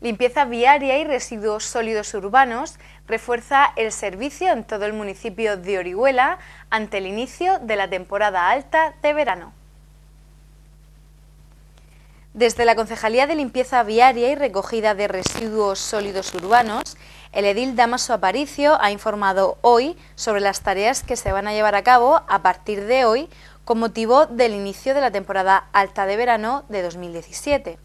Limpieza viaria y residuos sólidos urbanos refuerza el servicio en todo el municipio de Orihuela ante el inicio de la temporada alta de verano. Desde la Concejalía de Limpieza Viaria y Recogida de Residuos Sólidos Urbanos, el edil Damaso Aparicio ha informado hoy sobre las tareas que se van a llevar a cabo a partir de hoy con motivo del inicio de la temporada alta de verano de 2017.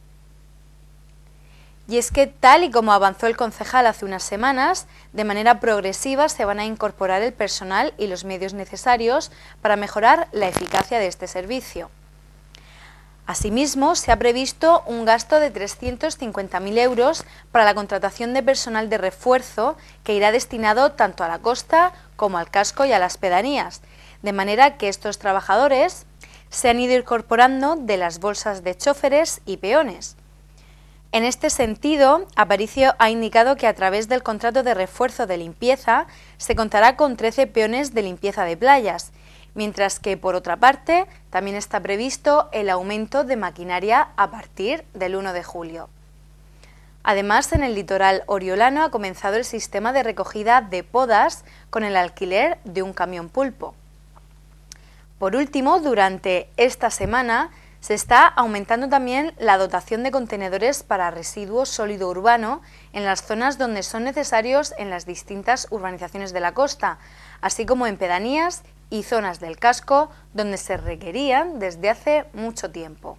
Y es que tal y como avanzó el concejal hace unas semanas, de manera progresiva se van a incorporar el personal y los medios necesarios para mejorar la eficacia de este servicio. Asimismo, se ha previsto un gasto de 350.000 euros para la contratación de personal de refuerzo que irá destinado tanto a la costa como al casco y a las pedanías, de manera que estos trabajadores se han ido incorporando de las bolsas de choferes y peones. En este sentido, Aparicio ha indicado que a través del contrato de refuerzo de limpieza se contará con 13 peones de limpieza de playas, mientras que por otra parte también está previsto el aumento de maquinaria a partir del 1 de julio. Además, en el litoral oriolano ha comenzado el sistema de recogida de podas con el alquiler de un camión pulpo. Por último, durante esta semana se está aumentando también la dotación de contenedores para residuos sólido urbano en las zonas donde son necesarios en las distintas urbanizaciones de la costa, así como en pedanías y zonas del casco donde se requerían desde hace mucho tiempo.